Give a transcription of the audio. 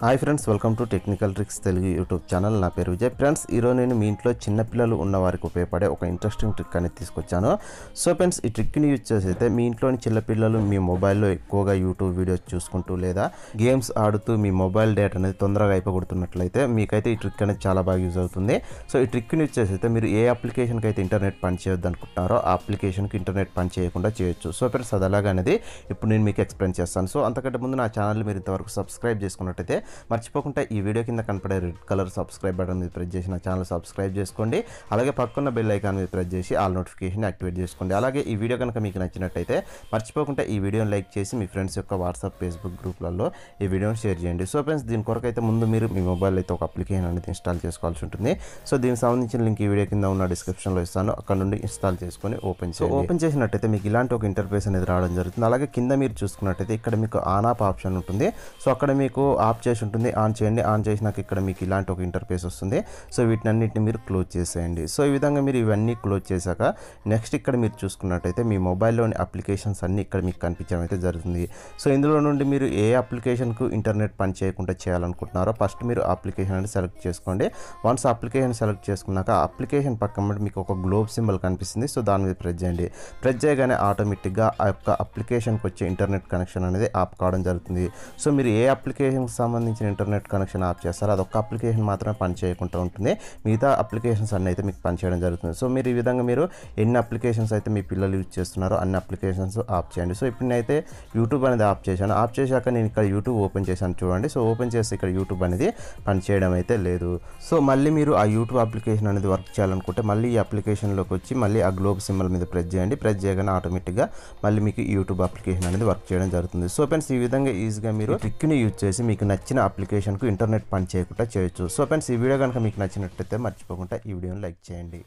hi friends welcome to technical tricks Telugu YouTube channel నా పేరు Vijay friends ఈరోజు నేను మీ ఇంట్లో చిన్నపిల్లలు ఉన్న వారికి ఉపయోగపడే ఒక ఇంట్రెస్టింగ్ ట్రిక్ అనేది తీసుకొచ్చాను సో ఫ్రెండ్స్ ఈ ట్రిక్ని యూజ్ చేసి అయితే మీ ఇంట్లోని చిన్నపిల్లలు మీ మొబైల్లో ఎక్కువగా యూట్యూబ్ వీడియోస్ చూసుకుంటూ లేదా గేమ్స్ ఆడుతూ మీ మొబైల్ డేటా అనేది తొందరగా అయిపోగొడుతున్నట్లయితే మీకైతే ఈ ట్రిక్ అనేది చాలా బాగా యూజ్ అవుతుంది సో ఈ ట్రిక్ని యూజ్ చేసి అయితే మీరు ఏ అప్లికేషన్కి అయితే ఇంటర్నెట్ పని చేయొద్దు అనుకుంటున్నారో ఆ అప్లికేషన్కి ఇంటర్నెట్ పని చేయకుండా చేయొచ్చు సో ఫ్రెండ్స్ అది అలాగనేది ఇప్పుడు నేను మీకు ఎక్స్ప్లెయిన్ చేస్తాను సో అంతకంటే ముందు నా ఛానల్ మీరు ఇంతవరకు సబ్స్క్రైబ్ చేసుకున్నట్టయితే మర్చిపోకుండా ఈ వీడియో కింద కనపడే రెడ్ కలర్ సబ్స్క్రైబ్ బటన్ మీద ప్రెస్ చేసి నా ఛానల్ సబ్స్క్రైబ్ చేసుకోండి అలాగే పక్కన బెల్ ఐకాన్ మీద ప్రెస్ చేసి ఆల్ నోటిఫికేషన్ యాక్టివేట్ చేసుకోండి అలాగే ఈ వీడియో కనుక మీకు నచ్చినట్టయితే మర్చిపోకుండా ఈ వీడియోని లైక్ చేసి మీ ఫ్రెండ్స్ యొక్క వాట్సాప్ ఫేస్బుక్ గ్రూప్లలో ఈ వీడియోని షేర్ చేయండి సో ఫ్రెండ్స్ దీని కొరకు అయితే ముందు మీరు మీ మొబైల్ అయితే ఒక అప్లికేషన్ అనేది ఇన్స్టాల్ చేసుకోవాల్సి ఉంటుంది సో దీనికి సంబంధించిన లింక్ ఈ వీడియో కింద ఉన్న డిస్క్రిప్షన్లో ఇస్తాను అక్కడ నుండి ఇన్స్టాల్ చేసుకొని ఓపెన్ సో ఓపెన్ చేసినట్టయితే మీకు ఇలాంటి ఒక ఇంటర్ఫేస్ అనేది రావడం జరుగుతుంది అలాగే కింద మీరు చూసుకున్నట్టయితే ఇక్కడ మీకు ఆన్ ఆఫ్ ఆప్షన్ ఉంటుంది సో అక్కడ మీకు ఆఫ్ చేసి ఇంటర్ఫేస్ ఉంటుంది ఆన్ చేయండి ఆన్ చేసినాక ఇక్కడ మీకు ఇలాంటి ఒక ఇంటర్ఫేస్ వస్తుంది సో వీటినన్నింటిని మీరు క్లోజ్ చేసేయండి సో ఈ విధంగా మీరు ఇవన్నీ క్లోజ్ చేశాక నెక్స్ట్ ఇక్కడ మీరు చూసుకున్నట్టయితే మీ మొబైల్లోని అప్లికేషన్స్ అన్నీ ఇక్కడ మీకు కనిపించడం అయితే జరుగుతుంది సో ఇందులో నుండి మీరు ఏ అప్లికేషన్కు ఇంటర్నెట్ పని చేయకుండా చేయాలనుకుంటున్నారో ఫస్ట్ మీరు అప్లికేషన్ అనేది సెలెక్ట్ చేసుకోండి వన్స్ అప్లికేషన్ సెలెక్ట్ చేసుకున్నాక అప్లికేషన్ పక్కన మీకు ఒక గ్లోబ్ సింబల్ కనిపిస్తుంది సో దాని మీద ప్రెస్ చేయండి ప్రెస్ చేయగానే ఆటోమేటిక్గా ఆ యొక్క అప్లికేషన్కి వచ్చే ఇంటర్నెట్ కనెక్షన్ అనేది ఆప్ కావడం జరుగుతుంది సో మీరు ఏ అప్లికేషన్కి సంబంధించి సంబంధించిన ఇంటర్నెట్ కనెక్షన్ ఆఫ్ చేస్తారు అదొక అప్లికేషన్ మాత్రమే పనిచేయకుండా ఉంటుంది మిగతా అప్లికేషన్స్ అన్నీ అయితే మీకు పనిచేయడం జరుగుతుంది సో మీరు ఈ విధంగా మీరు ఎన్ని అప్లికేషన్స్ అయితే మీ పిల్లలు యూజ్ చేస్తున్నారో అన్ని అప్లికేషన్స్ ఆఫ్ చేయండి సో ఇప్పుడు నేనైతే యూట్యూబ్ అనేది ఆఫ్ చేశాను ఆఫ్ చేశాక నేను ఇక్కడ యూట్యూబ్ ఓపెన్ చేశాను చూడండి సో ఓపెన్ చేస్తే ఇక్కడ యూట్యూబ్ అనేది పనిచేయడం అయితే లేదు సో మళ్ళీ మీరు ఆ యూట్యూబ్ అప్లికేషన్ అనేది వర్క్ చేయాలనుకుంటే మళ్ళీ ఈ అప్లికేషన్లోకి వచ్చి మళ్ళీ ఆ గ్లోబ్ సింబల్ మీద ప్రెస్ చేయండి ప్రెస్ చేయగానే ఆటోమేటిక్గా మళ్ళీ మీకు యూట్యూబ్ అప్లికేషన్ అనేది వర్క్ చేయడం జరుగుతుంది సో ఫ్రెండ్స్ ఈ విధంగా ఈజీగా మీరు ట్రిక్ని యూజ్ చేసి మీకు నచ్చిన నచ్చిన అప్లికేషన్కు ఇంటర్నెట్ పని చేయకుండా చేయొచ్చు సో ఫ్రెండ్స్ ఈ వీడియో కనుక మీకు నచ్చినట్లయితే మర్చిపోకుండా ఈ వీడియోని లైక్ చేయండి